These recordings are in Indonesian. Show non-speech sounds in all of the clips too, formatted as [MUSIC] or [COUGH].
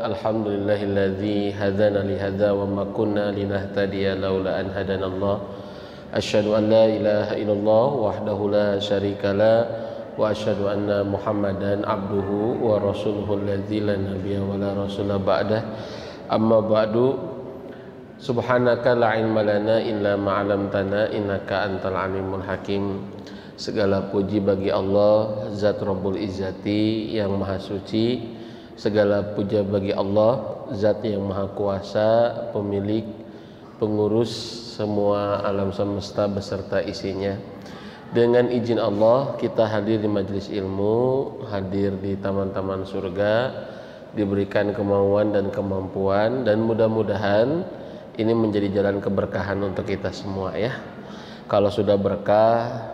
الحمد لله الذي هدانا لهذا وما كنا لنهتدي لولا أن هدانا الله أشهد أن لا إله إلا الله وحده لا شريك له وأشهد أن محمدا عبده ورسوله الذي لا نبي ولا رسول بعده أما بعد سبحانك لا علم لنا إلا ما علمتنا إنك أنت العليم الحكيم segala puji bagi Allah Zat Rabbul Izzati yang Maha Suci Segala puja bagi Allah, Zat yang Maha Kuasa, pemilik, pengurus semua alam semesta beserta isinya. Dengan izin Allah, kita hadir di majelis ilmu, hadir di taman-taman surga, diberikan kemauan dan kemampuan dan mudah-mudahan ini menjadi jalan keberkahan untuk kita semua ya. Kalau sudah berkah,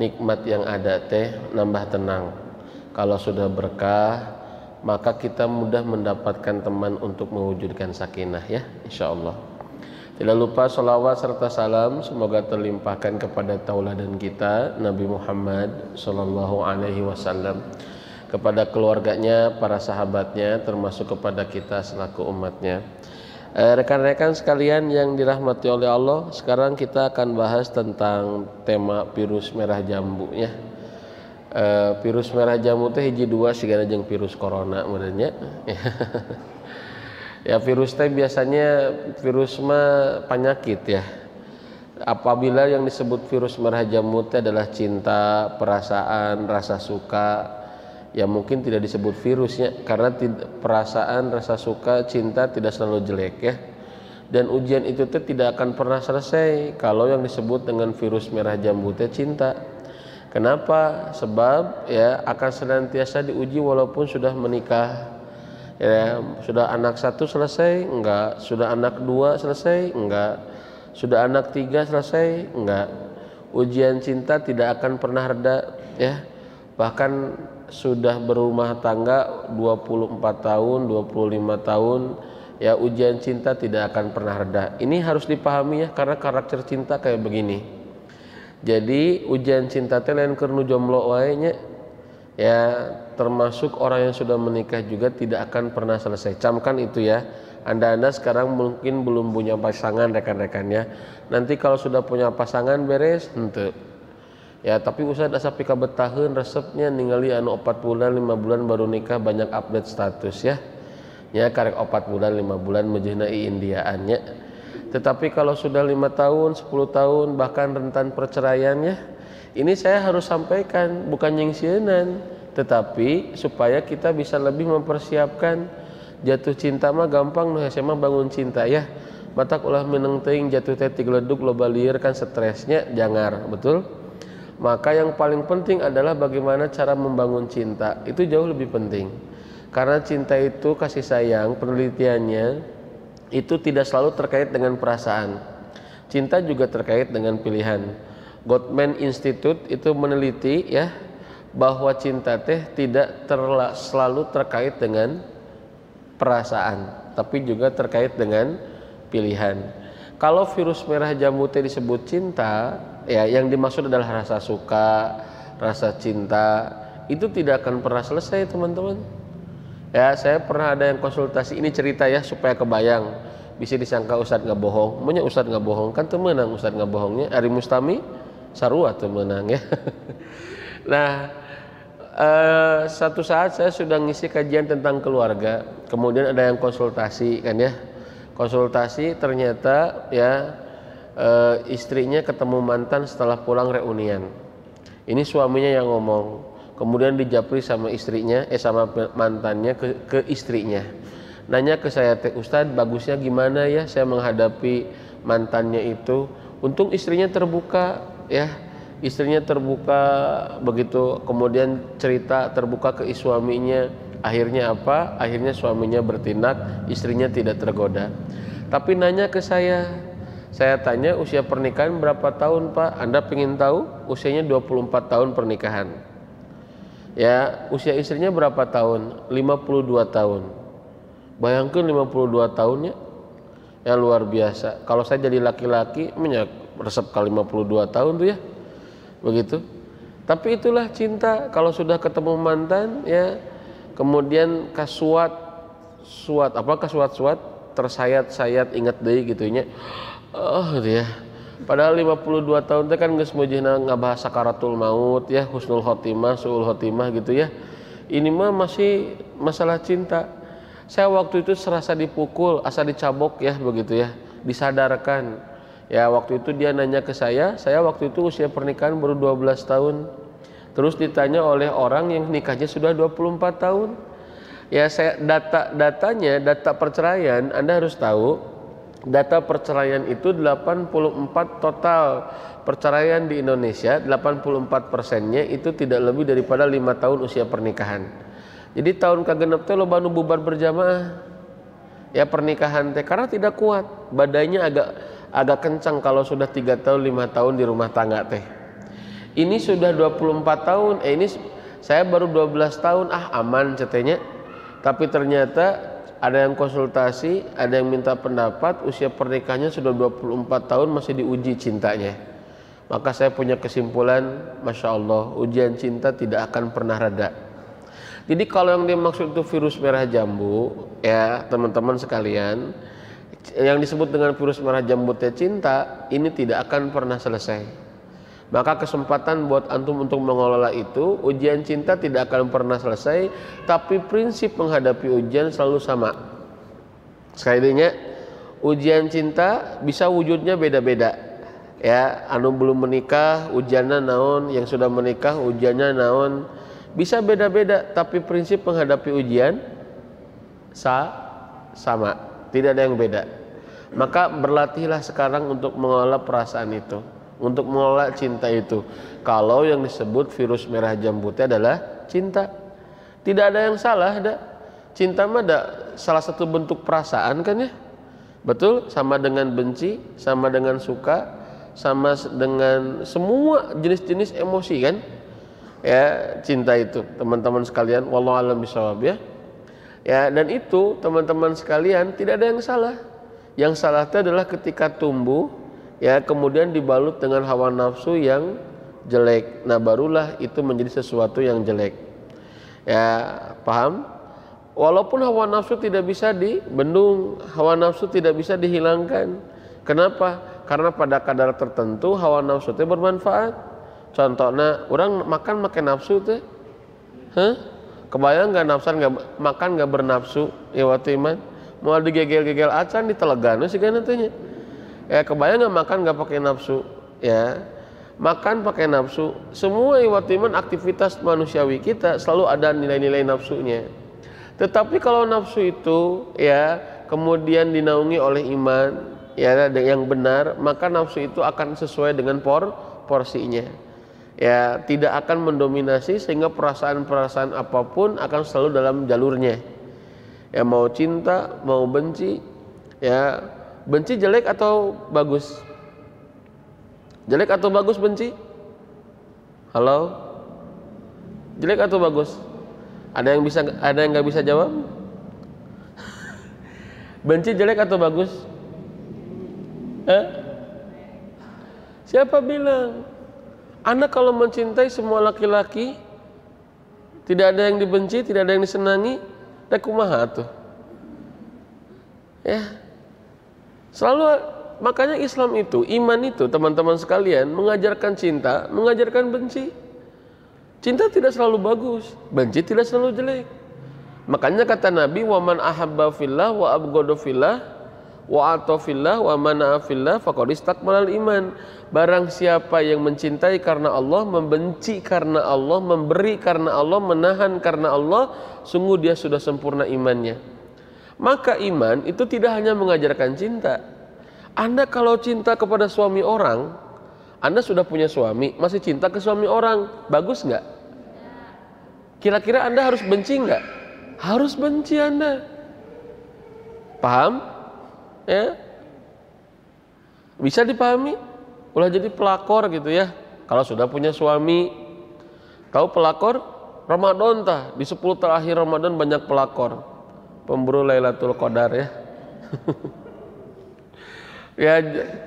nikmat yang ada teh nambah tenang. Kalau sudah berkah, maka kita mudah mendapatkan teman untuk mewujudkan sakinah ya insyaallah Allah tidak lupa salawat serta salam semoga terlimpahkan kepada tauladan kita Nabi Muhammad sallallahu Alaihi Wasallam kepada keluarganya, para sahabatnya, termasuk kepada kita selaku umatnya. Eh, rekan-rekan sekalian yang dirahmati oleh Allah, sekarang kita akan bahas tentang tema virus merah jambu ya e, virus merah jamu teh hiji dua segala yang virus corona modernnya [LAUGHS] ya virus teh biasanya virus mah penyakit ya apabila yang disebut virus merah jamu teh adalah cinta perasaan rasa suka ya mungkin tidak disebut virusnya karena perasaan rasa suka cinta tidak selalu jelek ya dan ujian itu tuh tidak akan pernah selesai kalau yang disebut dengan virus merah jambu teh cinta Kenapa? Sebab ya akan senantiasa diuji walaupun sudah menikah. Ya, sudah anak satu selesai enggak, sudah anak dua selesai enggak, sudah anak tiga selesai enggak. Ujian cinta tidak akan pernah reda ya. Bahkan sudah berumah tangga 24 tahun, 25 tahun ya ujian cinta tidak akan pernah reda. Ini harus dipahami ya karena karakter cinta kayak begini jadi ujian cinta teh lain kernu jomblo wae ya termasuk orang yang sudah menikah juga tidak akan pernah selesai camkan itu ya anda-anda sekarang mungkin belum punya pasangan rekan-rekannya nanti kalau sudah punya pasangan beres tentu ya tapi usah dasar pika betahun resepnya ningali anu 4 bulan 5 bulan baru nikah banyak update status ya ya karek 4 bulan 5 bulan menjenai Indiaannya tetapi kalau sudah lima tahun, sepuluh tahun, bahkan rentan perceraian ya, ini saya harus sampaikan, bukan nyingsianan, tetapi supaya kita bisa lebih mempersiapkan jatuh cinta mah gampang nuh SMA bangun cinta ya. Batak ulah meneng ting jatuh teh tigleduk loba lieur kan stresnya jangar, betul? Maka yang paling penting adalah bagaimana cara membangun cinta. Itu jauh lebih penting. Karena cinta itu kasih sayang, penelitiannya itu tidak selalu terkait dengan perasaan. Cinta juga terkait dengan pilihan. Gottman Institute itu meneliti ya bahwa cinta teh tidak terla, selalu terkait dengan perasaan, tapi juga terkait dengan pilihan. Kalau virus merah jambu teh disebut cinta, ya yang dimaksud adalah rasa suka, rasa cinta, itu tidak akan pernah selesai teman-teman ya saya pernah ada yang konsultasi ini cerita ya supaya kebayang bisa disangka Ustadz nggak bohong punya Ustadz nggak bohong kan temenang Ustadz nggak bohongnya Ari Mustami sarua temenang ya [LAUGHS] nah eh, satu saat saya sudah ngisi kajian tentang keluarga kemudian ada yang konsultasi kan ya konsultasi ternyata ya eh, istrinya ketemu mantan setelah pulang reunian ini suaminya yang ngomong kemudian dijapri sama istrinya eh sama mantannya ke, ke istrinya nanya ke saya teh Ustad, bagusnya gimana ya saya menghadapi mantannya itu untung istrinya terbuka ya istrinya terbuka begitu kemudian cerita terbuka ke suaminya akhirnya apa akhirnya suaminya bertindak istrinya tidak tergoda tapi nanya ke saya saya tanya usia pernikahan berapa tahun Pak Anda ingin tahu usianya 24 tahun pernikahan ya usia istrinya berapa tahun 52 tahun bayangkan 52 tahunnya ya luar biasa kalau saya jadi laki-laki minyak resep kali 52 tahun tuh ya begitu tapi itulah cinta kalau sudah ketemu mantan ya kemudian kasuat suat apa kasuat suat tersayat-sayat ingat deh gitunya oh dia. Gitu ya padahal 52 tahun itu kan geus mujihna ngabahas sakaratul maut ya husnul khotimah suul khotimah gitu ya ini mah masih masalah cinta saya waktu itu serasa dipukul asa dicabok ya begitu ya disadarkan ya waktu itu dia nanya ke saya saya waktu itu usia pernikahan baru 12 tahun terus ditanya oleh orang yang nikahnya sudah 24 tahun ya saya data datanya data perceraian Anda harus tahu data perceraian itu 84 total perceraian di Indonesia 84 persennya itu tidak lebih daripada lima tahun usia pernikahan jadi tahun kagenep teh lo baru bubar berjamaah ya pernikahan teh karena tidak kuat badannya agak agak kencang kalau sudah tiga tahun lima tahun di rumah tangga teh ini sudah 24 tahun eh ini saya baru 12 tahun ah aman cetenya tapi ternyata ada yang konsultasi, ada yang minta pendapat, usia pernikahannya sudah 24 tahun masih diuji cintanya. Maka saya punya kesimpulan, Masya Allah, ujian cinta tidak akan pernah reda. Jadi kalau yang dimaksud itu virus merah jambu, ya teman-teman sekalian, yang disebut dengan virus merah jambu cinta, ini tidak akan pernah selesai maka kesempatan buat antum untuk mengelola itu, ujian cinta tidak akan pernah selesai, tapi prinsip menghadapi ujian selalu sama. Sekali ujian cinta bisa wujudnya beda-beda. Ya, anu belum menikah, ujiannya naon, yang sudah menikah, ujiannya naon. Bisa beda-beda, tapi prinsip menghadapi ujian sa sama. Tidak ada yang beda. Maka berlatihlah sekarang untuk mengelola perasaan itu untuk mengelola cinta itu. Kalau yang disebut virus merah jambutnya adalah cinta. Tidak ada yang salah, da. Cinta mah ada salah satu bentuk perasaan kan ya? Betul, sama dengan benci, sama dengan suka, sama dengan semua jenis-jenis emosi kan? Ya, cinta itu teman-teman sekalian, wallahu alam bisawab ya. Ya, dan itu teman-teman sekalian tidak ada yang salah. Yang salah itu adalah ketika tumbuh ya kemudian dibalut dengan hawa nafsu yang jelek nah barulah itu menjadi sesuatu yang jelek ya paham walaupun hawa nafsu tidak bisa dibendung hawa nafsu tidak bisa dihilangkan kenapa karena pada kadar tertentu hawa nafsu itu bermanfaat contohnya orang makan makan nafsu teh Hah? kebayang nggak nafsu nggak makan nggak bernafsu ya waktu iman mau digegel-gegel acan ditelegan sih kan nantinya ya kebayang nggak makan nggak pakai nafsu ya makan pakai nafsu semua iwatiman aktivitas manusiawi kita selalu ada nilai-nilai nafsunya tetapi kalau nafsu itu ya kemudian dinaungi oleh iman ya yang benar maka nafsu itu akan sesuai dengan por porsinya ya tidak akan mendominasi sehingga perasaan-perasaan apapun akan selalu dalam jalurnya ya mau cinta mau benci ya benci jelek atau bagus jelek atau bagus benci halo jelek atau bagus ada yang bisa ada yang nggak bisa jawab [LAUGHS] benci jelek atau bagus eh? siapa bilang anak kalau mencintai semua laki-laki tidak ada yang dibenci tidak ada yang disenangi ada kumaha tuh ya Selalu makanya Islam itu, iman itu teman-teman sekalian mengajarkan cinta, mengajarkan benci. Cinta tidak selalu bagus, benci tidak selalu jelek. Makanya kata Nabi, "Waman ahabba fillah wa abghada fillah wa atofillah wa mana'afillah faqad istakmalal iman barang siapa yang mencintai karena Allah membenci karena Allah memberi karena Allah menahan karena Allah sungguh dia sudah sempurna imannya maka iman itu tidak hanya mengajarkan cinta. Anda kalau cinta kepada suami orang, Anda sudah punya suami, masih cinta ke suami orang, bagus nggak? Kira-kira Anda harus benci nggak? Harus benci Anda. Paham? Ya? Bisa dipahami? Ulah jadi pelakor gitu ya. Kalau sudah punya suami, tahu pelakor? Ramadan tah, di 10 terakhir Ramadan banyak pelakor pemburu Lailatul Qadar ya. [LAUGHS] ya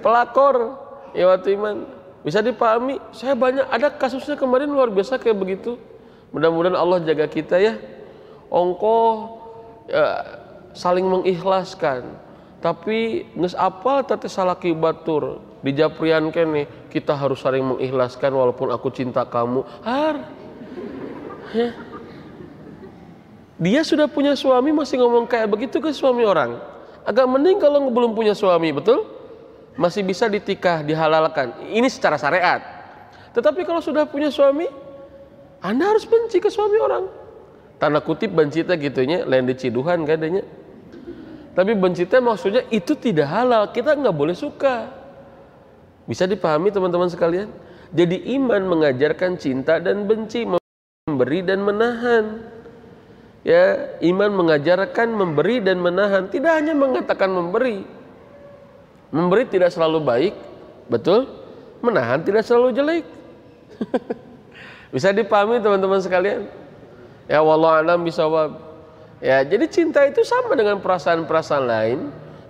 pelakor ya waktu Iman bisa dipahami. Saya banyak ada kasusnya kemarin luar biasa kayak begitu. Mudah-mudahan Allah jaga kita ya. Ongko ya, saling mengikhlaskan. Tapi nges apal tete salah batur di Japrian kene kita harus saling mengikhlaskan walaupun aku cinta kamu. Har. Ya. Dia sudah punya suami masih ngomong kayak begitu ke suami orang. Agak mending kalau belum punya suami, betul? Masih bisa ditikah, dihalalkan. Ini secara syariat. Tetapi kalau sudah punya suami, Anda harus benci ke suami orang. Tanda kutip benci teh gitunya, lain diciduhan kadanya. Tapi benci teh maksudnya itu tidak halal, kita nggak boleh suka. Bisa dipahami teman-teman sekalian? Jadi iman mengajarkan cinta dan benci, memberi dan menahan ya iman mengajarkan memberi dan menahan tidak hanya mengatakan memberi memberi tidak selalu baik betul menahan tidak selalu jelek [LAUGHS] bisa dipahami teman-teman sekalian ya wallah alam bisawab ya jadi cinta itu sama dengan perasaan-perasaan lain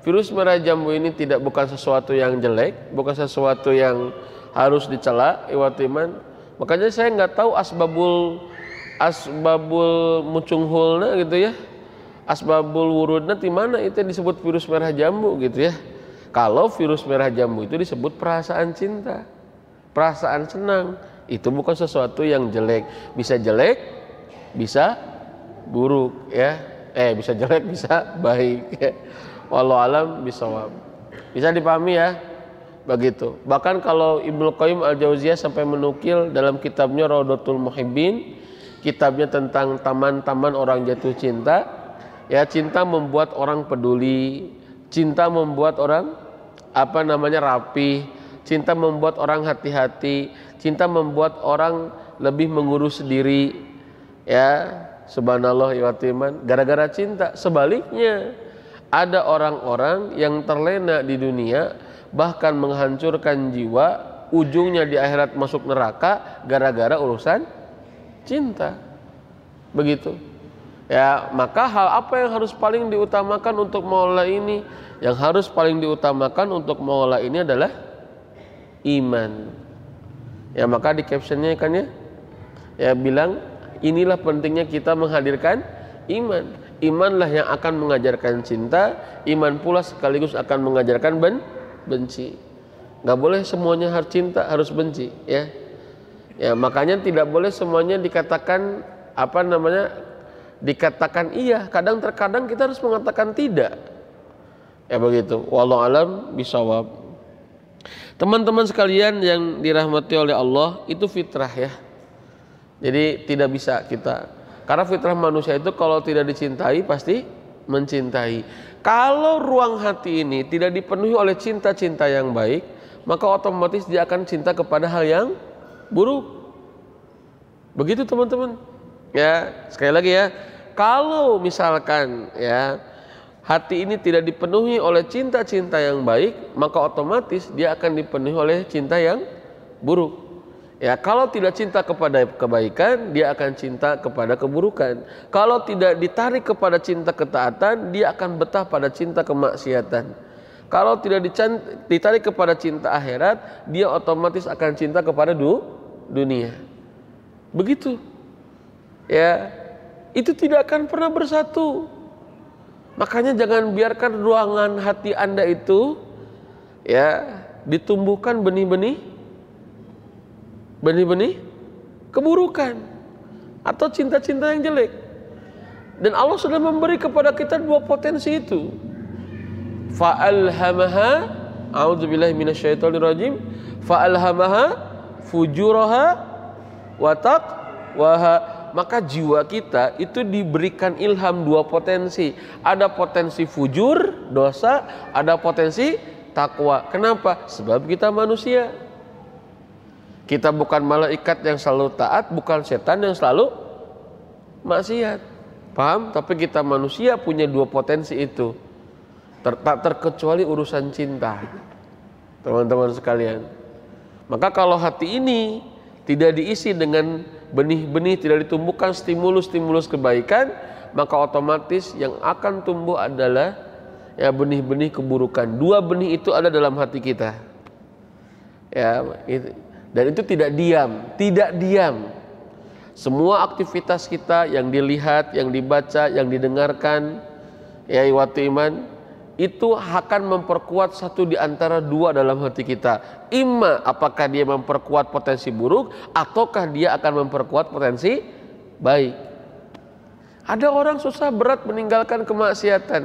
virus merah jambu ini tidak bukan sesuatu yang jelek bukan sesuatu yang harus dicela iwat iman makanya saya nggak tahu asbabul asbabul mucunghulna gitu ya asbabul wurudna di mana itu disebut virus merah jambu gitu ya kalau virus merah jambu itu disebut perasaan cinta perasaan senang itu bukan sesuatu yang jelek bisa jelek bisa buruk ya eh bisa jelek bisa baik ya. walau alam bisa bisa dipahami ya begitu bahkan kalau Ibnu Qayyim al Jauziyah sampai menukil dalam kitabnya Raudatul Muhibbin kitabnya tentang taman-taman orang jatuh cinta. Ya, cinta membuat orang peduli, cinta membuat orang apa namanya rapi, cinta membuat orang hati-hati, cinta membuat orang lebih mengurus diri. Ya, subhanallah iwatiman, ya gara-gara cinta. Sebaliknya, ada orang-orang yang terlena di dunia bahkan menghancurkan jiwa, ujungnya di akhirat masuk neraka gara-gara urusan cinta. Begitu. Ya, maka hal apa yang harus paling diutamakan untuk mengolah ini? Yang harus paling diutamakan untuk mengolah ini adalah iman. Ya, maka di captionnya kan ya, ya bilang inilah pentingnya kita menghadirkan iman. Imanlah yang akan mengajarkan cinta, iman pula sekaligus akan mengajarkan ben benci. Nggak boleh semuanya harus cinta, harus benci, ya. Ya, makanya tidak boleh semuanya dikatakan apa namanya? dikatakan iya, kadang terkadang kita harus mengatakan tidak. Ya begitu. Wallahu alam bisawab. Teman-teman sekalian yang dirahmati oleh Allah, itu fitrah ya. Jadi tidak bisa kita karena fitrah manusia itu kalau tidak dicintai pasti mencintai. Kalau ruang hati ini tidak dipenuhi oleh cinta-cinta yang baik, maka otomatis dia akan cinta kepada hal yang buruk. Begitu teman-teman. Ya, sekali lagi ya, kalau misalkan ya hati ini tidak dipenuhi oleh cinta-cinta yang baik, maka otomatis dia akan dipenuhi oleh cinta yang buruk. Ya, kalau tidak cinta kepada kebaikan, dia akan cinta kepada keburukan. Kalau tidak ditarik kepada cinta ketaatan, dia akan betah pada cinta kemaksiatan. Kalau tidak ditarik kepada cinta akhirat, dia otomatis akan cinta kepada du dunia. Begitu. Ya, itu tidak akan pernah bersatu. Makanya jangan biarkan ruangan hati Anda itu ya ditumbuhkan benih-benih benih-benih keburukan atau cinta-cinta yang jelek. Dan Allah sudah memberi kepada kita dua potensi itu. Fa'alhamaha a'udzubillahi fa'alhamaha fujuroha watak waha maka jiwa kita itu diberikan ilham dua potensi ada potensi fujur dosa ada potensi takwa kenapa sebab kita manusia kita bukan malaikat yang selalu taat bukan setan yang selalu maksiat paham tapi kita manusia punya dua potensi itu tak terkecuali urusan cinta teman-teman sekalian maka kalau hati ini tidak diisi dengan benih-benih, tidak ditumbuhkan stimulus-stimulus kebaikan, maka otomatis yang akan tumbuh adalah ya benih-benih keburukan. Dua benih itu ada dalam hati kita. Ya, itu. dan itu tidak diam, tidak diam. Semua aktivitas kita yang dilihat, yang dibaca, yang didengarkan, ya iwatu iman, itu akan memperkuat satu di antara dua dalam hati kita. Ima apakah dia memperkuat potensi buruk ataukah dia akan memperkuat potensi baik. Ada orang susah berat meninggalkan kemaksiatan.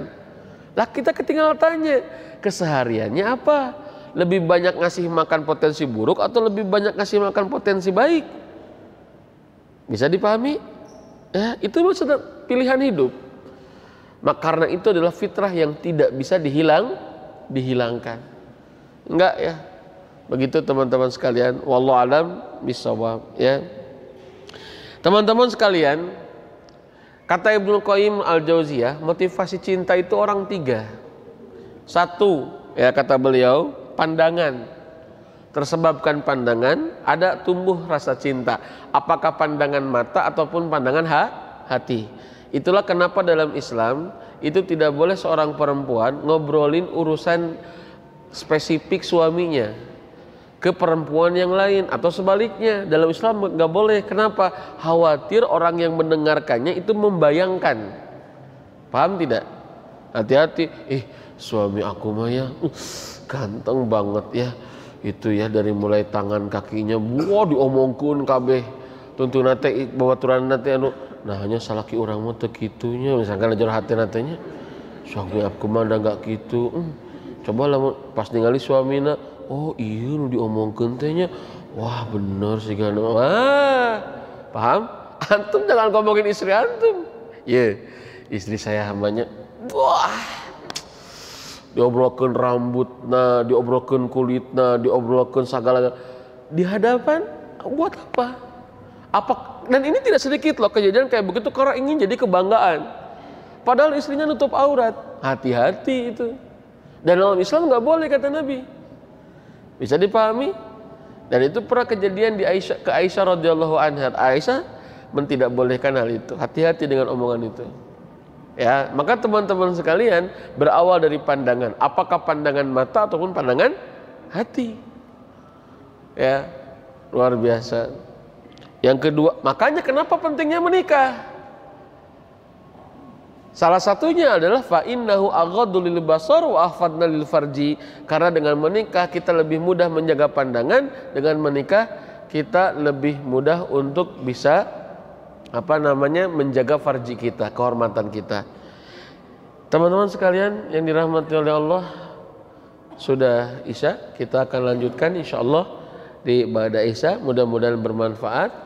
Lah kita ketinggal tanya, kesehariannya apa? Lebih banyak ngasih makan potensi buruk atau lebih banyak ngasih makan potensi baik? Bisa dipahami? Ya, itu maksudnya pilihan hidup. Maka nah, karena itu adalah fitrah yang tidak bisa dihilang, dihilangkan. Enggak ya. Begitu teman-teman sekalian, wallahu alam bisawab ya. Teman-teman sekalian, kata Ibnu Qayyim Al-Jauziyah, motivasi cinta itu orang tiga. Satu, ya kata beliau, pandangan tersebabkan pandangan ada tumbuh rasa cinta apakah pandangan mata ataupun pandangan hati Itulah kenapa dalam Islam itu tidak boleh seorang perempuan ngobrolin urusan spesifik suaminya ke perempuan yang lain atau sebaliknya dalam Islam nggak boleh kenapa khawatir orang yang mendengarkannya itu membayangkan paham tidak hati-hati ih suami aku mah ya uh, ganteng banget ya itu ya dari mulai tangan kakinya wah diomongkun kabeh tuntun nate turan nate anu nah hanya salaki orang mah gitunya misalkan ajar hati nantinya suami aku mah gak gitu hmm. coba lah pas ningali suamina oh iya lu diomong kentenya wah bener sih kan wah paham [LAUGHS] antum jangan ngomongin istri antum ya yeah. istri saya hambanya wah diobrolkan rambut nah diobrolkan kulit nah diobrolkan segala di hadapan buat apa? Apa dan ini tidak sedikit loh kejadian kayak begitu karena ingin jadi kebanggaan padahal istrinya nutup aurat hati-hati itu dan dalam Islam nggak boleh kata Nabi bisa dipahami dan itu pernah kejadian di Aisyah ke Aisyah radhiyallahu anha Aisyah tidak bolehkan hal itu hati-hati dengan omongan itu ya maka teman-teman sekalian berawal dari pandangan apakah pandangan mata ataupun pandangan hati ya luar biasa yang kedua, makanya kenapa pentingnya menikah? Salah satunya adalah fa'innahu aghaddu lil basar wa ahfadna lil farji. Karena dengan menikah kita lebih mudah menjaga pandangan, dengan menikah kita lebih mudah untuk bisa apa namanya menjaga farji kita, kehormatan kita. Teman-teman sekalian yang dirahmati oleh Allah, sudah Isya, kita akan lanjutkan insya Allah di ibadah Isya, mudah-mudahan bermanfaat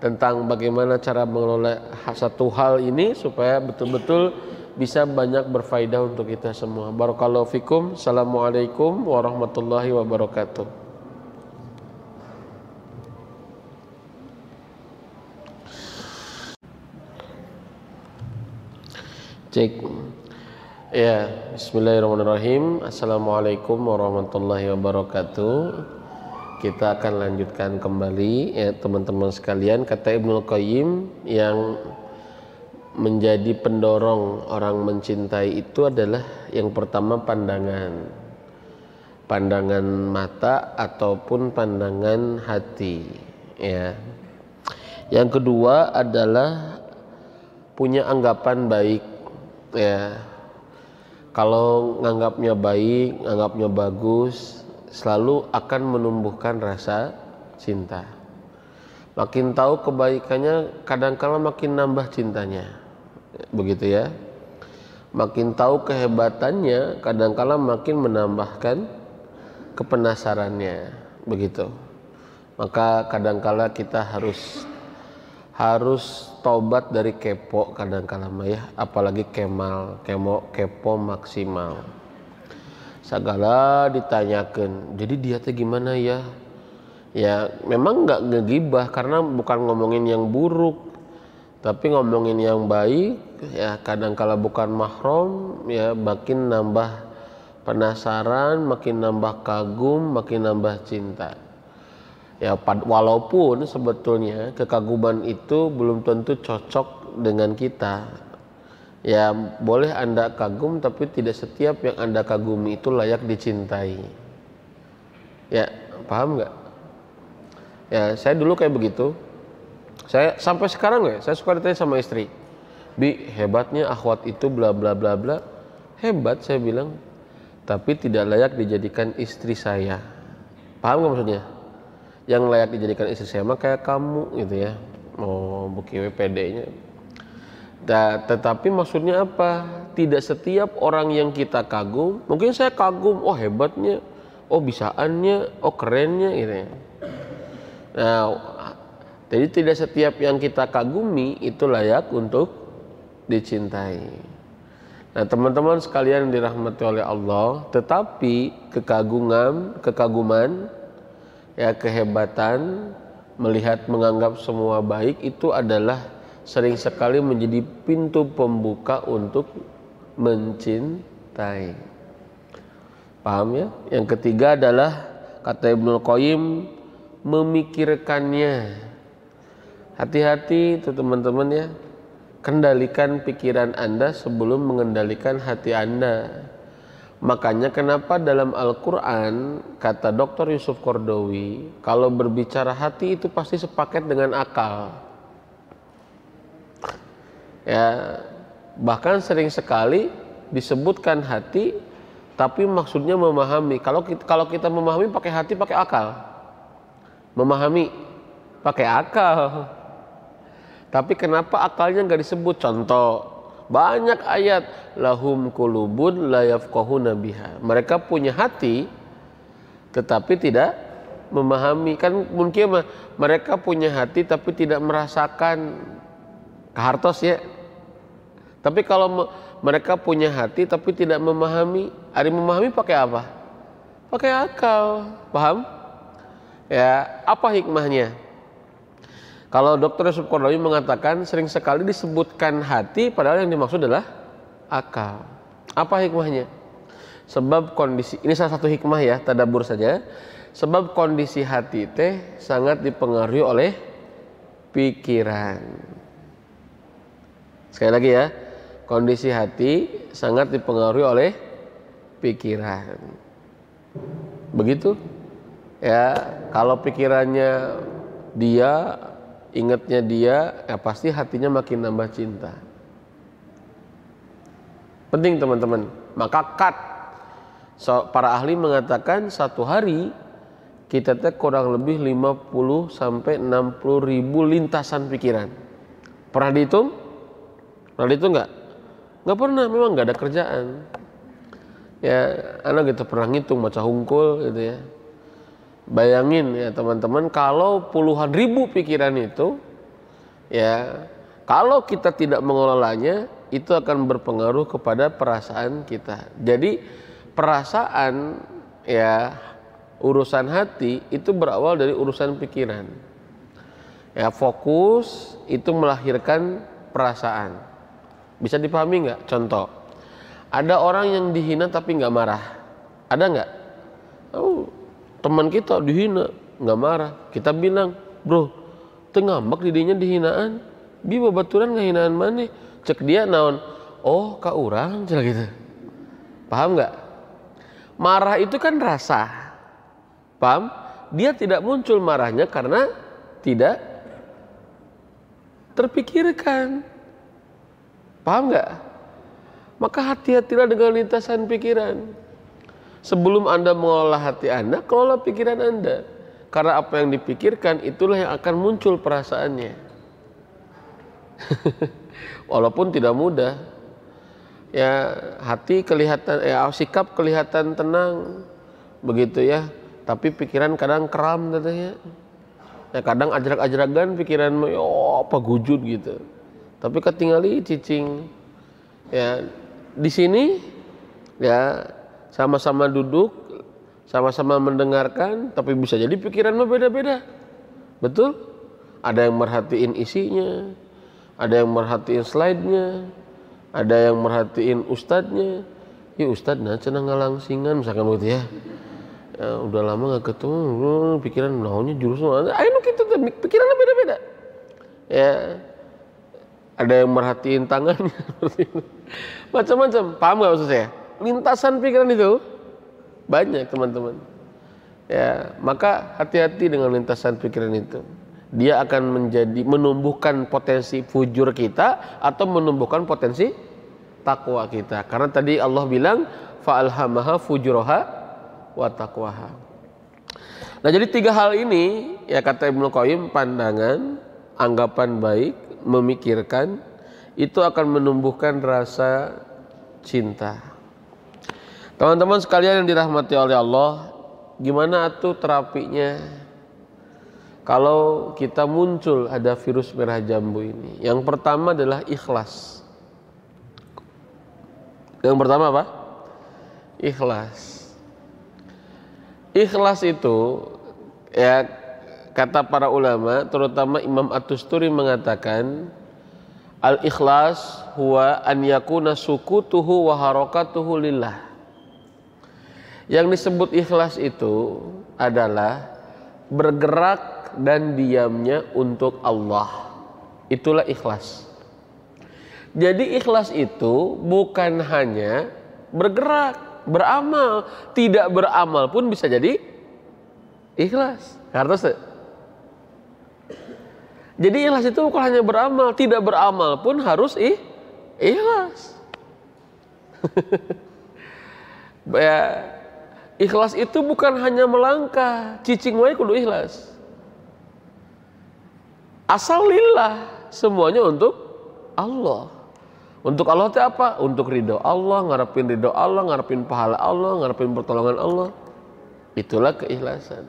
tentang bagaimana cara mengelola satu hal ini supaya betul-betul bisa banyak berfaedah untuk kita semua. Barakallahu fikum. Assalamualaikum warahmatullahi wabarakatuh. Cek. Ya, bismillahirrahmanirrahim. Assalamualaikum warahmatullahi wabarakatuh kita akan lanjutkan kembali ya teman-teman sekalian kata Ibnu Qayyim yang menjadi pendorong orang mencintai itu adalah yang pertama pandangan pandangan mata ataupun pandangan hati ya yang kedua adalah punya anggapan baik ya kalau nganggapnya baik nganggapnya bagus selalu akan menumbuhkan rasa cinta. Makin tahu kebaikannya, kadangkala makin nambah cintanya. Begitu ya. Makin tahu kehebatannya, kadangkala makin menambahkan kepenasarannya. Begitu. Maka kadangkala kita harus harus tobat dari kepo kadangkala -kadang, ya, apalagi kemal, kemo, kepo maksimal segala ditanyakan jadi dia teh gimana ya ya memang nggak ngegibah karena bukan ngomongin yang buruk tapi ngomongin yang baik ya kadang kalau bukan mahram ya makin nambah penasaran makin nambah kagum makin nambah cinta ya walaupun sebetulnya kekaguman itu belum tentu cocok dengan kita Ya, boleh Anda kagum tapi tidak setiap yang Anda kagumi itu layak dicintai. Ya, paham nggak? Ya, saya dulu kayak begitu. Saya sampai sekarang ya, saya suka ditanya sama istri. Bi, hebatnya akhwat itu bla bla bla bla. Hebat saya bilang, tapi tidak layak dijadikan istri saya. Paham nggak maksudnya? Yang layak dijadikan istri saya mah kayak kamu gitu ya. Oh, bukiwe PD-nya Nah, tetapi maksudnya apa? Tidak setiap orang yang kita kagum, mungkin saya kagum, oh hebatnya, oh bisaannya, oh kerennya gitu ya. Nah, jadi tidak setiap yang kita kagumi itu layak untuk dicintai. Nah, teman-teman sekalian yang dirahmati oleh Allah, tetapi kekagungan, kekaguman, ya kehebatan, melihat menganggap semua baik itu adalah sering sekali menjadi pintu pembuka untuk mencintai. Paham ya? Yang ketiga adalah kata Ibnu Qayyim memikirkannya. Hati-hati tuh teman-teman ya. Kendalikan pikiran Anda sebelum mengendalikan hati Anda. Makanya kenapa dalam Al-Quran kata Dr. Yusuf Kordowi kalau berbicara hati itu pasti sepaket dengan akal ya bahkan sering sekali disebutkan hati tapi maksudnya memahami kalau kita, kalau kita memahami pakai hati pakai akal memahami pakai akal tapi kenapa akalnya nggak disebut contoh banyak ayat lahum kulubun layafqahuna biha mereka punya hati tetapi tidak memahami kan mungkin mereka punya hati tapi tidak merasakan kehartos ya tapi kalau mereka punya hati tapi tidak memahami, hari memahami pakai apa? Pakai akal, paham? Ya, apa hikmahnya? Kalau dokter Yusuf mengatakan sering sekali disebutkan hati padahal yang dimaksud adalah akal. Apa hikmahnya? Sebab kondisi ini salah satu hikmah ya, tadabur saja. Sebab kondisi hati teh sangat dipengaruhi oleh pikiran. Sekali lagi ya, kondisi hati sangat dipengaruhi oleh pikiran. Begitu. Ya, kalau pikirannya dia, ingatnya dia, ya pasti hatinya makin nambah cinta. Penting teman-teman. Maka cut. So, para ahli mengatakan satu hari kita teh kurang lebih 50 sampai 60 ribu lintasan pikiran. Pernah dihitung? Pernah dihitung nggak? nggak pernah memang nggak ada kerjaan ya anak gitu pernah ngitung macam hungkul gitu ya bayangin ya teman-teman kalau puluhan ribu pikiran itu ya kalau kita tidak mengelolanya itu akan berpengaruh kepada perasaan kita jadi perasaan ya urusan hati itu berawal dari urusan pikiran ya fokus itu melahirkan perasaan bisa dipahami nggak? Contoh, ada orang yang dihina tapi nggak marah, ada nggak? Oh, teman kita dihina nggak marah, kita bilang, bro, tengambak didinya dihinaan, bi baturan nggak hinaan mana? Cek dia naon, oh kak orang celah [LAUGHS] gitu, paham nggak? Marah itu kan rasa, paham? Dia tidak muncul marahnya karena tidak terpikirkan Paham nggak? Maka hati-hatilah dengan lintasan pikiran. Sebelum Anda mengolah hati Anda, kelola pikiran Anda. Karena apa yang dipikirkan itulah yang akan muncul perasaannya. [LAUGHS] Walaupun tidak mudah. Ya, hati kelihatan ya sikap kelihatan tenang begitu ya, tapi pikiran kadang kram katanya. Ya kadang ajrak ajrakan pikiran ya oh, apa gujud gitu tapi ketinggalan cicing ya di sini ya sama-sama duduk sama-sama mendengarkan tapi bisa jadi pikiran berbeda beda-beda betul ada yang merhatiin isinya ada yang merhatiin slide-nya ada yang merhatiin ustadznya ya ustadz nah cenang ngalangsingan misalkan begitu ya ya, udah lama gak ketemu pikiran naonnya jurusnya, ayo kita pikirannya beda-beda ya ada yang merhatiin tangannya [LAUGHS] macam-macam paham nggak maksud saya lintasan pikiran itu banyak teman-teman ya maka hati-hati dengan lintasan pikiran itu dia akan menjadi menumbuhkan potensi fujur kita atau menumbuhkan potensi takwa kita karena tadi Allah bilang fa'alhamaha fujuroha wa taqwaha nah jadi tiga hal ini ya kata Ibnu Qayyim pandangan anggapan baik, memikirkan itu akan menumbuhkan rasa cinta. Teman-teman sekalian yang dirahmati oleh Allah, gimana tuh terapinya? Kalau kita muncul ada virus merah jambu ini, yang pertama adalah ikhlas. Yang pertama apa? Ikhlas. Ikhlas itu ya kata para ulama terutama Imam At-Tusturi mengatakan al-ikhlas huwa an yakuna sukutuhu wa harakatuhu lillah yang disebut ikhlas itu adalah bergerak dan diamnya untuk Allah itulah ikhlas jadi ikhlas itu bukan hanya bergerak beramal tidak beramal pun bisa jadi ikhlas Karena jadi ikhlas itu bukan hanya beramal, tidak beramal pun harus ih, ikhlas. [LAUGHS] ya, ikhlas itu bukan hanya melangkah, cicing wae kudu ikhlas. Asal lillah, semuanya untuk Allah. Untuk Allah itu apa? Untuk ridho Allah, ngarepin ridho Allah, ngarepin pahala Allah, ngarepin pertolongan Allah. Itulah keikhlasan.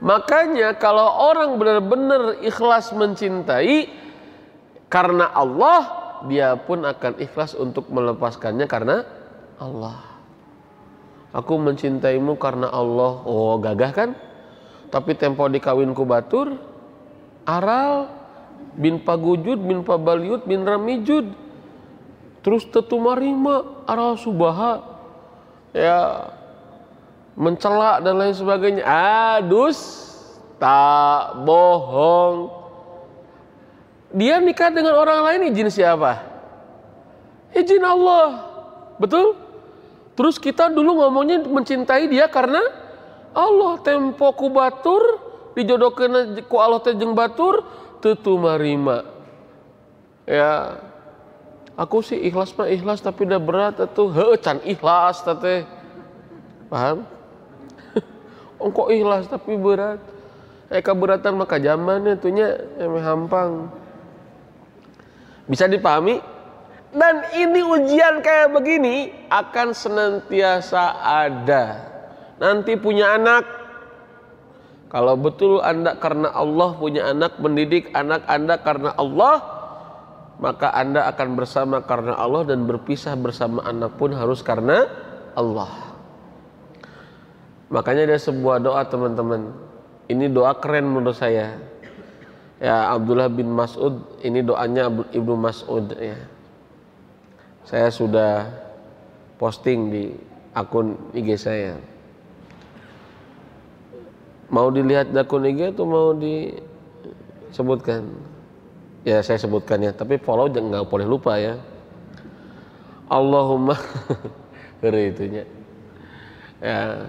Makanya kalau orang benar-benar ikhlas mencintai karena Allah, dia pun akan ikhlas untuk melepaskannya karena Allah. Aku mencintaimu karena Allah. Oh, gagah kan? Tapi tempo dikawinku batur, aral, bin pagujud, bin pabaliut, bin ramijud. Terus tetumarima, aral subaha. Ya, mencelak dan lain sebagainya. Adus tak bohong. Dia nikah dengan orang lain izin siapa? Izin Allah. Betul? Terus kita dulu ngomongnya mencintai dia karena Allah tempo ku batur dijodohkan ku Allah tejeng batur tetu marima. Ya, aku sih ikhlas mah ikhlas tapi udah berat atau can ikhlas tete paham engkau ikhlas tapi berat eh keberatan maka zamannya ya, nya emang hampang bisa dipahami dan ini ujian kayak begini akan senantiasa ada nanti punya anak kalau betul anda karena Allah punya anak mendidik anak anda karena Allah maka anda akan bersama karena Allah dan berpisah bersama anak pun harus karena Allah. Makanya ada sebuah doa teman-teman. Ini doa keren menurut saya. Ya Abdullah bin Mas'ud, ini doanya Ibnu Mas'ud ya. Saya sudah posting di akun IG saya. Mau dilihat di akun IG atau mau disebutkan? Ya saya sebutkan ya, tapi follow jangan nggak boleh lupa ya. Allahumma dari [LAUGHS] itunya. Ya.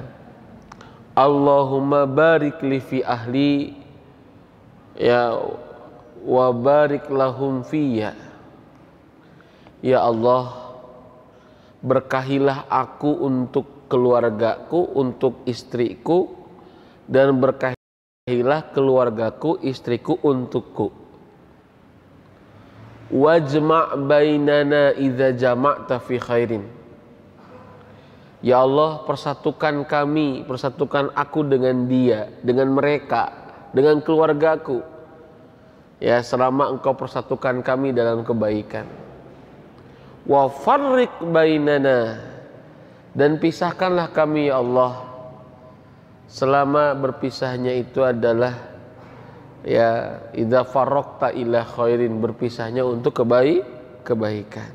Allahumma barik li fi ahli ya wa barik lahum fiya Ya Allah berkahilah aku untuk keluargaku untuk istriku dan berkahilah keluargaku istriku untukku wajma' bainana idza jama'ta fi khairin Ya Allah persatukan kami, persatukan aku dengan dia, dengan mereka, dengan keluargaku. Ya selama engkau persatukan kami dalam kebaikan. Wa farrik bainana dan pisahkanlah kami ya Allah. Selama berpisahnya itu adalah ya idza farraqta ila khairin berpisahnya untuk kebaik kebaikan.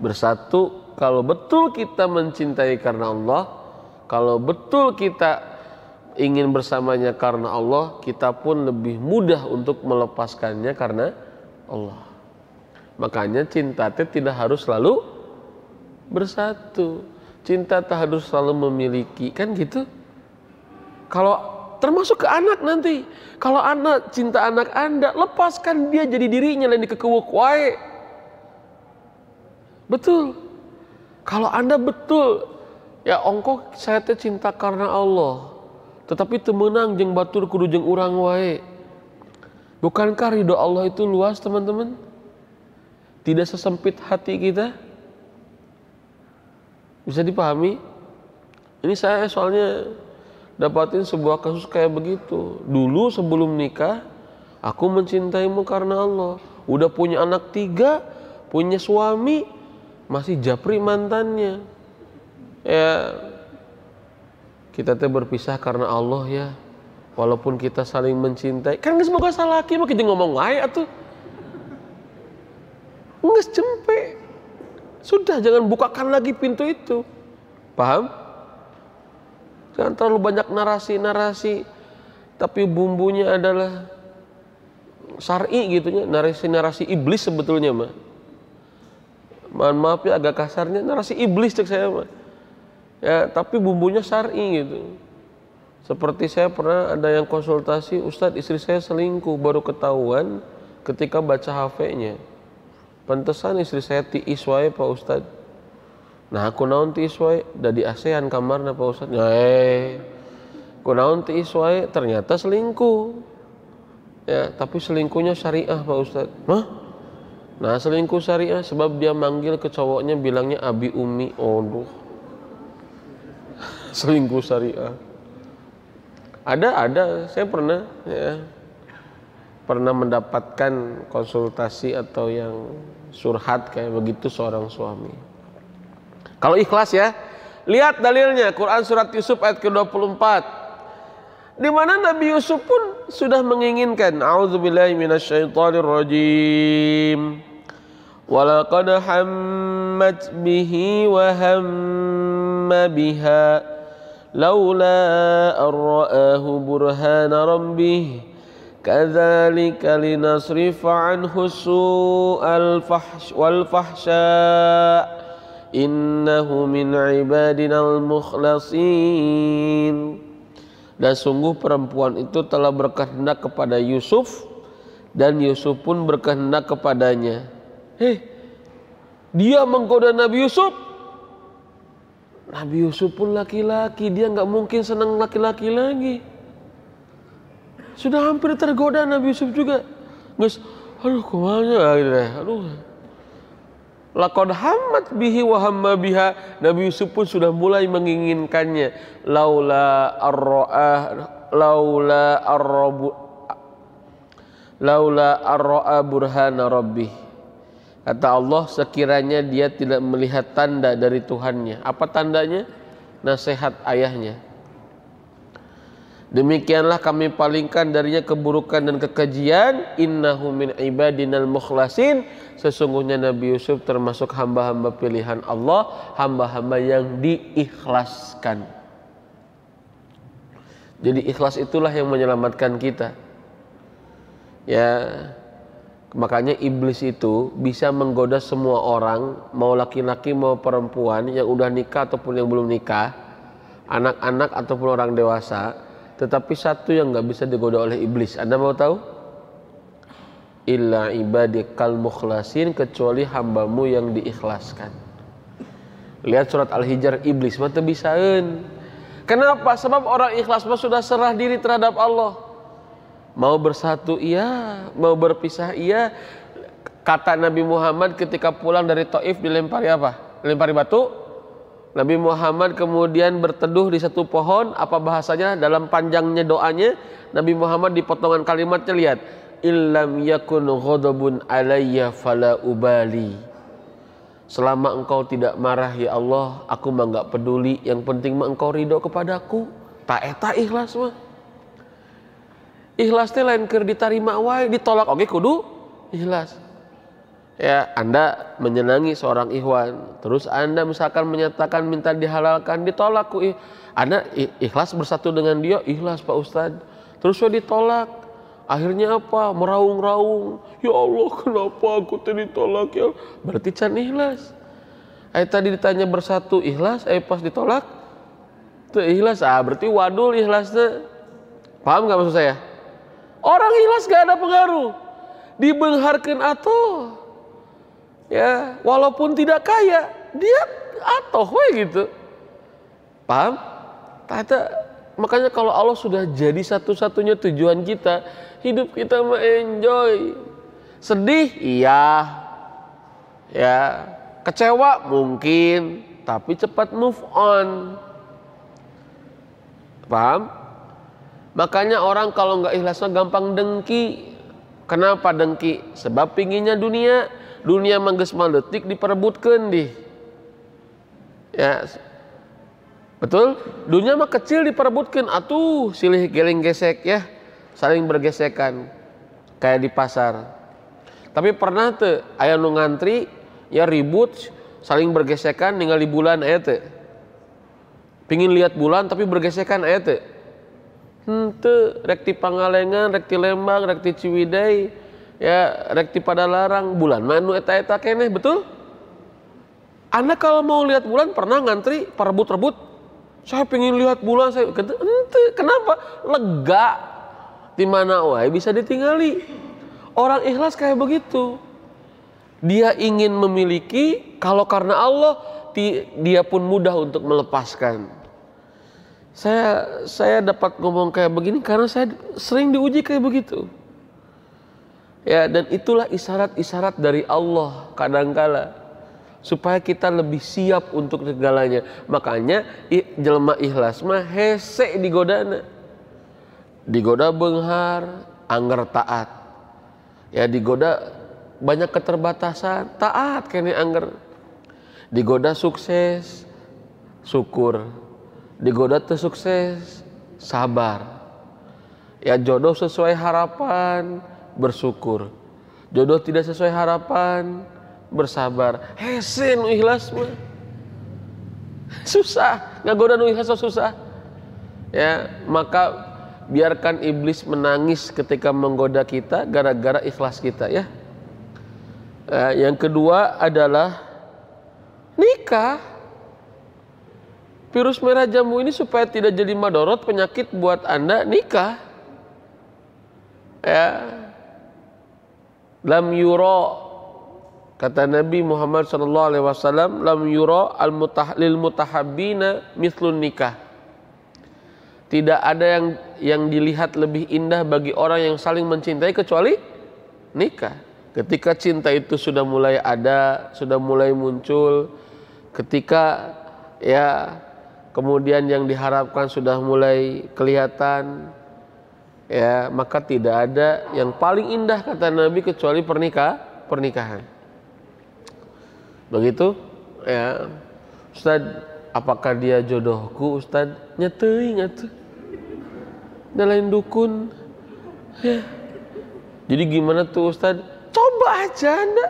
Bersatu kalau betul kita mencintai karena Allah, kalau betul kita ingin bersamanya karena Allah, kita pun lebih mudah untuk melepaskannya karena Allah. Makanya cinta itu tidak harus selalu bersatu. Cinta tak harus selalu memiliki, kan gitu? Kalau termasuk ke anak nanti. Kalau anak cinta anak Anda, lepaskan dia jadi dirinya dan dikekuwek Betul. Kalau Anda betul, ya ongko saya teh cinta karena Allah. Tetapi temenang jeng batur kudu jeng urang wae. Bukankah ridho Allah itu luas teman-teman? Tidak sesempit hati kita? Bisa dipahami? Ini saya soalnya dapatin sebuah kasus kayak begitu. Dulu sebelum nikah, aku mencintaimu karena Allah. Udah punya anak tiga, punya suami, masih japri mantannya ya kita teh berpisah karena Allah ya walaupun kita saling mencintai kan nggak semoga salah lagi mah kita ngomong lain tuh nggak cempe sudah jangan bukakan lagi pintu itu paham jangan terlalu banyak narasi-narasi tapi bumbunya adalah syari gitu ya narasi-narasi iblis sebetulnya mah mohon maaf ya agak kasarnya narasi iblis cek saya mah. Ya, tapi bumbunya syar'i gitu. Seperti saya pernah ada yang konsultasi, Ustadz istri saya selingkuh baru ketahuan ketika baca hv nya Pantesan istri saya tiis wae Pak Ustadz. Nah aku naon tiis udah dari ASEAN nah Pak Ustadz. Ya, eh, aku naon ti iswai ternyata selingkuh. Ya, tapi selingkuhnya syariah Pak Ustadz. Mah? Nah selingkuh syariah sebab dia manggil ke cowoknya bilangnya abi umi. Oduh. [LAUGHS] selingkuh syariah. Ada ada, saya pernah ya. Pernah mendapatkan konsultasi atau yang surhat kayak begitu seorang suami. Kalau ikhlas ya, lihat dalilnya Quran surat Yusuf ayat ke-24. di mana Nabi Yusuf pun sudah menginginkan auzubillahi minasyaitonir rajim walaqad hammat bihi wa hamma biha laula ra'ahu burhan rabbih kadzalika linasrifa anhu al fahsh wal fahsha innahu min ibadinal mukhlasin Dan sungguh perempuan itu telah berkehendak kepada Yusuf dan Yusuf pun berkehendak kepadanya. Hei, dia menggoda Nabi Yusuf. Nabi Yusuf pun laki-laki, dia nggak mungkin senang laki-laki lagi. Sudah hampir tergoda Nabi Yusuf juga. Terus, aduh kemana? akhirnya, Aduh, Lakon hamat bihi wa hamma biha. Nabi Yusuf pun sudah mulai menginginkannya. Laula arroah laula arrobu laula arroah burhana rabbih. Kata Allah sekiranya dia tidak melihat tanda dari Tuhannya. Apa tandanya? Nasihat ayahnya Demikianlah kami palingkan darinya keburukan dan kekejian. Innahu min ibadinal mukhlasin. Sesungguhnya Nabi Yusuf termasuk hamba-hamba pilihan Allah, hamba-hamba yang diikhlaskan. Jadi ikhlas itulah yang menyelamatkan kita. Ya, makanya iblis itu bisa menggoda semua orang, mau laki-laki mau perempuan yang udah nikah ataupun yang belum nikah, anak-anak ataupun orang dewasa, tetapi satu yang nggak bisa digoda oleh iblis. Anda mau tahu? Illa ibadikal mukhlasin kecuali hambamu yang diikhlaskan. Lihat surat Al-Hijr iblis mata bisaeun. Kenapa? Sebab orang ikhlas mah sudah serah diri terhadap Allah. Mau bersatu iya, mau berpisah iya. Kata Nabi Muhammad ketika pulang dari Taif dilempari apa? Lempari batu? Nabi Muhammad kemudian berteduh di satu pohon, apa bahasanya dalam panjangnya doanya, Nabi Muhammad di potongan kalimatnya lihat, "Illam yakun ghadabun alayya fala ubali." Selama engkau tidak marah ya Allah, aku mah enggak peduli, yang penting mah engkau ridho kepadaku. Tak eta ikhlas mah. Ikhlasnya lain ker ditarima wae, ditolak oke okay, kudu ikhlas ya Anda menyenangi seorang ikhwan, terus Anda misalkan menyatakan minta dihalalkan, ditolak ku Anda ikhlas bersatu dengan dia, ikhlas Pak Ustadz. Terus dia ditolak. Akhirnya apa? Meraung-raung. Ya Allah, kenapa aku tadi ditolak ya? Berarti can ikhlas. Eh tadi ditanya bersatu ikhlas, eh pas ditolak itu ikhlas. Ah, berarti wadul ikhlasnya. Paham nggak maksud saya? Orang ikhlas gak ada pengaruh. Dibengharkan atau Ya, walaupun tidak kaya, dia atoh we gitu. Paham? Tata, makanya kalau Allah sudah jadi satu-satunya tujuan kita, hidup kita enjoy. Sedih? Iya. Ya, kecewa mungkin, tapi cepat move on. Paham? Makanya orang kalau nggak ikhlasnya gampang dengki. Kenapa dengki? Sebab pinginnya dunia dunia manggis maletik diperebutkan di ya betul dunia mah kecil diperebutkan atuh silih geling gesek ya saling bergesekan kayak di pasar tapi pernah tuh ayah nu ngantri ya ribut saling bergesekan tinggal di bulan ayah tuh pingin lihat bulan tapi bergesekan ayah tuh hente rekti pangalengan rekti lembang rekti ciwidey ya rekti pada larang bulan manu eta eta keneh betul anda kalau mau lihat bulan pernah ngantri perebut-rebut saya pengen lihat bulan saya kata, ente kenapa lega di mana wae bisa ditinggali orang ikhlas kayak begitu dia ingin memiliki kalau karena Allah dia pun mudah untuk melepaskan saya saya dapat ngomong kayak begini karena saya sering diuji kayak begitu Ya, dan itulah isyarat-isyarat dari Allah kadangkala supaya kita lebih siap untuk segalanya. Makanya jelma ikhlas mah hese digodana. Digoda benghar, anger taat. Ya digoda banyak keterbatasan, taat kene anger. Digoda sukses, syukur. Digoda tersukses, sabar. Ya jodoh sesuai harapan, bersyukur. Jodoh tidak sesuai harapan, bersabar. Hesin ikhlas mah. Susah, ngagoda nu ikhlas susah. Ya, maka biarkan iblis menangis ketika menggoda kita gara-gara ikhlas kita ya. Eh, yang kedua adalah nikah. Virus merah jambu ini supaya tidak jadi madorot penyakit buat Anda nikah. Ya, lam yura kata Nabi Muhammad sallallahu alaihi wasallam lam yura al mutahlil mutahabbina mislun nikah tidak ada yang yang dilihat lebih indah bagi orang yang saling mencintai kecuali nikah ketika cinta itu sudah mulai ada sudah mulai muncul ketika ya kemudian yang diharapkan sudah mulai kelihatan ya maka tidak ada yang paling indah kata Nabi kecuali pernikah pernikahan. Begitu ya. Ustad apakah dia jodohku Ustad nyeteing atuh. lain dukun. Ya. Jadi gimana tuh Ustad Coba aja Anda.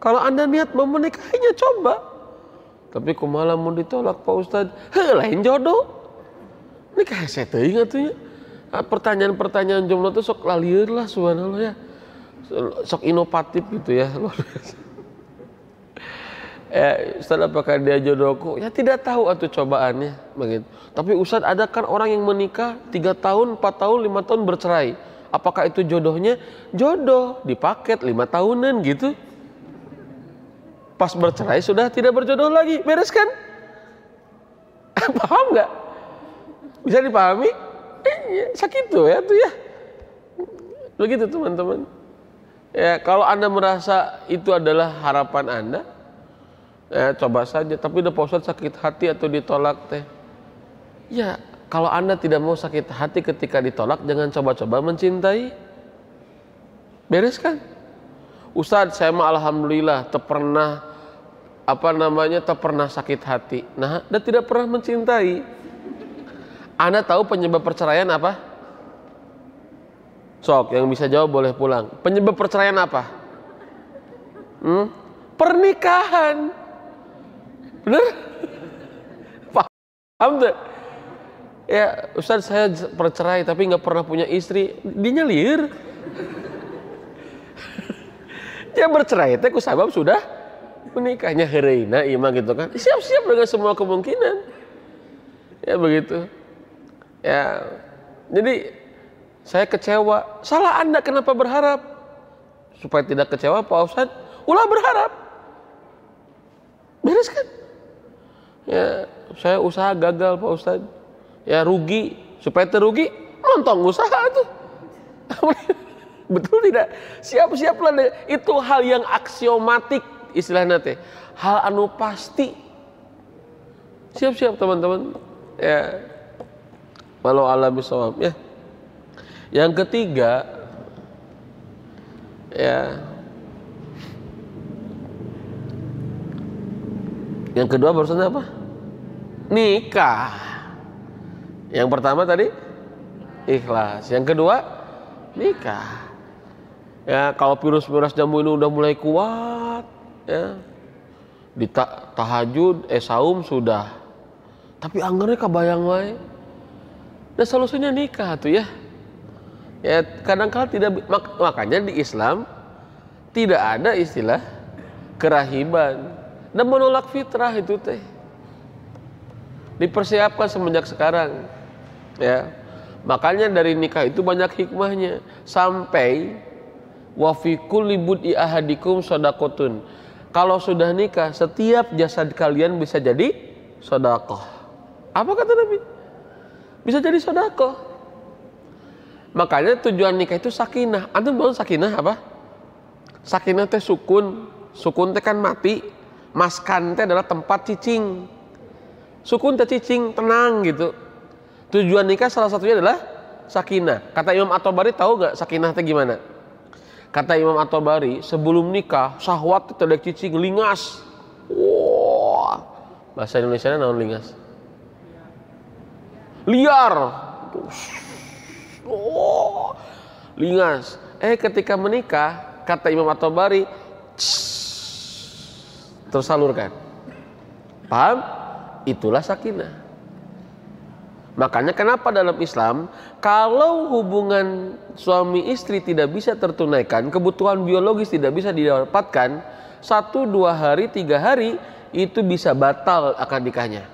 Kalau Anda niat mau menikahinya coba. Tapi malah mau ditolak Pak Ustad lain jodoh. Nikah saya teuing atunya. Ah, pertanyaan-pertanyaan jumlah tuh sok lalir lah subhanallah ya sok inovatif gitu ya [LAUGHS] luar biasa eh Ustaz apakah dia jodohku ya tidak tahu atau cobaannya begitu tapi Ustaz ada kan orang yang menikah tiga tahun empat tahun lima tahun bercerai apakah itu jodohnya jodoh dipaket lima tahunan gitu pas bercerai sudah tidak berjodoh lagi beres kan [LAUGHS] paham nggak bisa dipahami eh, sakit tuh ya tuh ya begitu teman-teman ya kalau anda merasa itu adalah harapan anda ya coba saja tapi udah Ustaz sakit hati atau ditolak teh ya kalau anda tidak mau sakit hati ketika ditolak jangan coba-coba mencintai beres kan Ustadz saya mah alhamdulillah terpernah apa namanya tak pernah sakit hati. Nah, dan tidak pernah mencintai. Anda tahu penyebab perceraian apa? Sok, yang bisa jawab boleh pulang. Penyebab perceraian apa? Hmm? Pernikahan. Bener? [LAUGHS] Paham tuh? Ya, Ustaz saya percerai tapi nggak pernah punya istri. Dinyelir. [LAUGHS] Dia bercerai tapi ku sabab sudah menikahnya hereina ima gitu kan. Siap-siap dengan semua kemungkinan. Ya begitu. Ya, jadi saya kecewa. Salah Anda kenapa berharap? Supaya tidak kecewa Pak Ustadz, ulah berharap. Beres kan? Ya, saya usaha gagal Pak Ustadz. Ya rugi, supaya terugi lontong usaha tuh. [LAUGHS] Betul tidak? Siap-siaplah itu hal yang aksiomatik istilahnya teh. Hal anu pasti. Siap-siap teman-teman. Ya walau alam bisawab ya yang ketiga ya yang kedua barusan apa nikah yang pertama tadi ikhlas yang kedua nikah ya kalau virus-virus jamu ini udah mulai kuat ya di tahajud eh saum sudah tapi anggernya kebayang wae Nah solusinya nikah tuh ya. Ya kadangkala -kadang tidak mak, makanya di Islam tidak ada istilah kerahiban dan menolak fitrah itu teh. Dipersiapkan semenjak sekarang. Ya. Makanya dari nikah itu banyak hikmahnya sampai wafikul libut iahadikum ahadikum sodakotun Kalau sudah nikah, setiap jasad kalian bisa jadi sodakoh Apa kata Nabi? bisa jadi sodako. Makanya tujuan nikah itu sakinah. Antum tahu sakinah apa? Sakinah teh sukun. Sukun teh kan mati. Maskan teh adalah tempat cicing. Sukun teh cicing, tenang gitu. Tujuan nikah salah satunya adalah sakinah. Kata Imam At-Tabari tahu nggak sakinah teh gimana? Kata Imam At-Tabari, sebelum nikah syahwat teh cicing lingas. Wah. Bahasa Indonesia naon lingas? liar. Oh, lingas. Eh ketika menikah, kata Imam At-Tabari, tersalurkan. Paham? Itulah sakinah. Makanya kenapa dalam Islam kalau hubungan suami istri tidak bisa tertunaikan, kebutuhan biologis tidak bisa didapatkan, satu dua hari tiga hari itu bisa batal akad nikahnya.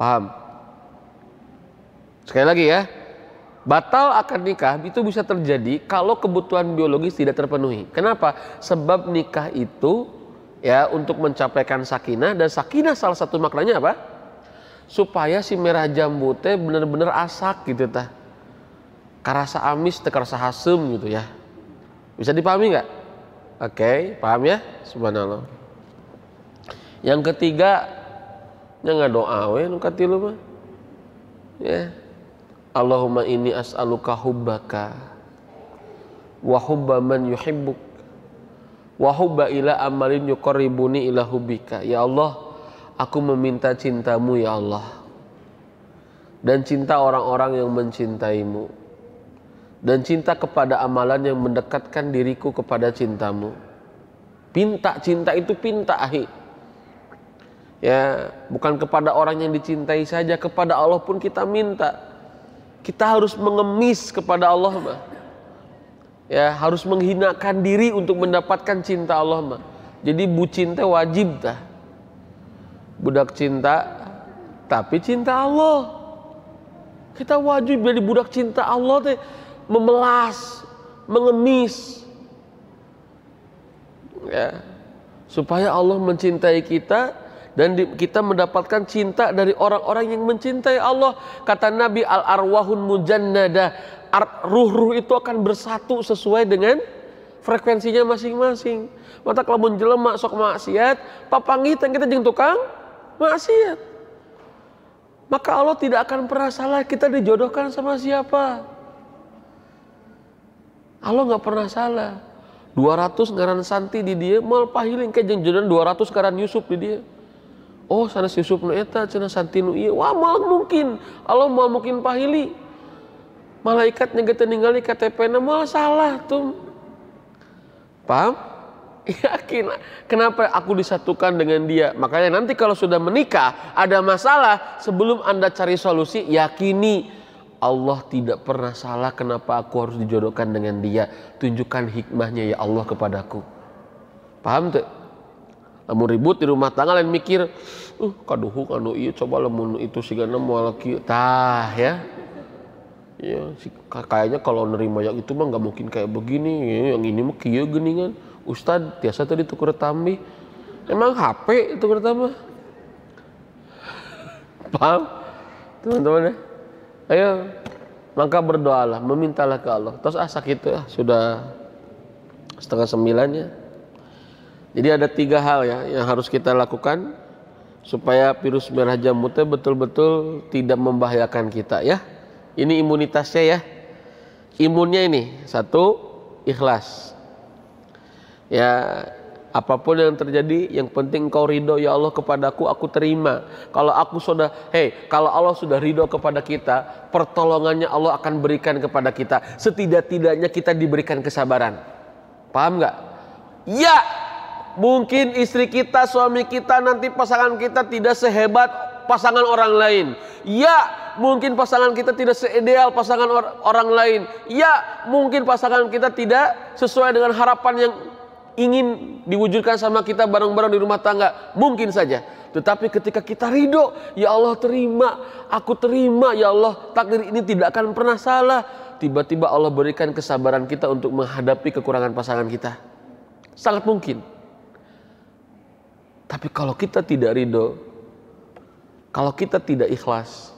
Paham? Sekali lagi ya, batal akad nikah itu bisa terjadi kalau kebutuhan biologis tidak terpenuhi. Kenapa? Sebab nikah itu ya untuk mencapaikan sakinah dan sakinah salah satu maknanya apa? Supaya si merah jambu teh benar benar asak gitu tah. Karasa amis, tekarasa hasem gitu ya. Bisa dipahami nggak? Oke, okay, paham ya? Subhanallah. Yang ketiga, yang nggak doa we nu katilu mah. Ya. Yeah. Allahumma inni as'aluka hubbaka wa hubba man yuhibbuk wa hubba ila amalin yuqarribuni ila hubbika ya Allah aku meminta cintamu ya Allah dan cinta orang-orang yang mencintaimu dan cinta kepada amalan yang mendekatkan diriku kepada cintamu pinta cinta itu pinta ahi ya bukan kepada orang yang dicintai saja kepada Allah pun kita minta kita harus mengemis kepada Allah mah. Ya, harus menghinakan diri untuk mendapatkan cinta Allah mah. Jadi bu cinta wajib dah Budak cinta tapi cinta Allah. Kita wajib jadi budak cinta Allah teh memelas, mengemis. Ya. Supaya Allah mencintai kita dan di, kita mendapatkan cinta dari orang-orang yang mencintai Allah. Kata Nabi al arwahun mujannada, ruh-ruh itu akan bersatu sesuai dengan frekuensinya masing-masing. Mata kelamun jelema sok maksiat, papangitan kita jeng tukang maksiat. Maka Allah tidak akan pernah salah kita dijodohkan sama siapa. Allah nggak pernah salah. 200 ngaran Santi di dia, mal pahiling jeng jeung jodohan 200 ngaran Yusuf di dia. Oh si Yusuf nu eta cenah santinu ieu. Iya, wah mal mungkin. Allah mal mungkin pahili. Malaikat geus ningali KTP-na mah salah tuh. Paham? [LAUGHS] Yakin. Kenapa aku disatukan dengan dia? Makanya nanti kalau sudah menikah, ada masalah, sebelum Anda cari solusi, yakini Allah tidak pernah salah kenapa aku harus dijodohkan dengan dia. Tunjukkan hikmahnya ya Allah kepadaku. Paham tuh? Namun ribut di rumah tangga lain mikir uh kaduhu kanu iya coba lemun itu si gana lagi tah ya ya si, kayaknya kalau nerima yang itu mah nggak mungkin kayak begini ya, yang ini mah kieu geningan ustad biasa tadi tukar tambih emang HP itu pertama. [LAUGHS] paham teman-teman ya ayo maka berdoalah memintalah ke Allah terus asak ah, sakit ya, sudah setengah sembilan ya jadi ada tiga hal ya yang harus kita lakukan supaya virus merah jamurnya betul-betul tidak membahayakan kita ya. Ini imunitasnya ya. Imunnya ini satu ikhlas. Ya apapun yang terjadi yang penting kau ridho ya Allah kepadaku aku terima. Kalau aku sudah hey kalau Allah sudah ridho kepada kita pertolongannya Allah akan berikan kepada kita setidak-tidaknya kita diberikan kesabaran. Paham nggak? Ya Mungkin istri kita, suami kita, nanti pasangan kita tidak sehebat pasangan orang lain. Ya, mungkin pasangan kita tidak seideal pasangan or orang lain. Ya, mungkin pasangan kita tidak sesuai dengan harapan yang ingin diwujudkan sama kita bareng-bareng di rumah tangga. Mungkin saja. Tetapi ketika kita ridho, ya Allah terima, aku terima, ya Allah takdir ini tidak akan pernah salah. Tiba-tiba Allah berikan kesabaran kita untuk menghadapi kekurangan pasangan kita. Sangat mungkin. Tapi kalau kita tidak ridho, kalau kita tidak ikhlas,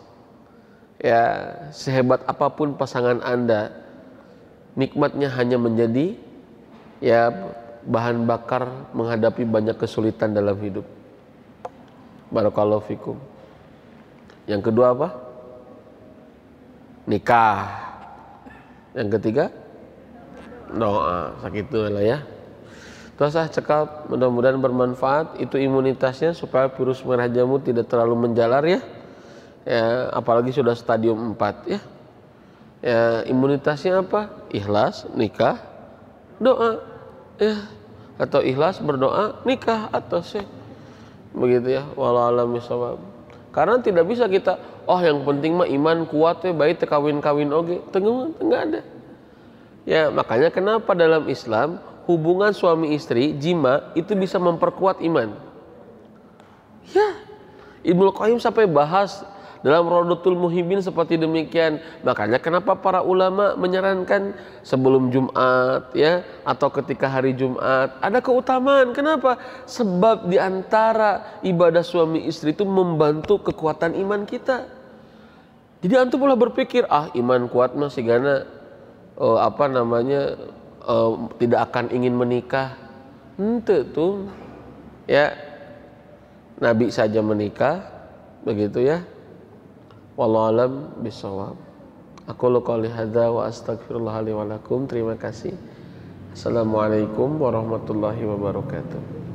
ya sehebat apapun pasangan Anda, nikmatnya hanya menjadi ya bahan bakar menghadapi banyak kesulitan dalam hidup. Barakallahu fikum. Yang kedua apa? Nikah. Yang ketiga doa. Sakit itu lah ya. Tuasah cekap mudah-mudahan bermanfaat itu imunitasnya supaya virus merah jamur tidak terlalu menjalar ya. ya apalagi sudah stadium 4 ya. ya imunitasnya apa? Ikhlas, nikah, doa. Ya atau ikhlas berdoa, nikah atau sih. Begitu ya. alam misawab. Karena tidak bisa kita oh yang penting mah iman kuat ya baik kawin kawin oke, Tengah enggak ada. Ya makanya kenapa dalam Islam hubungan suami istri, jima itu bisa memperkuat iman. Ya, Ibnu Qayyim sampai bahas dalam Rodotul Muhibin seperti demikian. Makanya kenapa para ulama menyarankan sebelum Jumat ya atau ketika hari Jumat ada keutamaan. Kenapa? Sebab diantara ibadah suami istri itu membantu kekuatan iman kita. Jadi antum pula berpikir ah iman kuat masih gana oh, eh, apa namanya uh, tidak akan ingin menikah ente tuh ya Nabi saja menikah begitu ya wallahu alam bisawab aku lu qali hadza wa astaghfirullah li wa lakum terima kasih assalamualaikum warahmatullahi wabarakatuh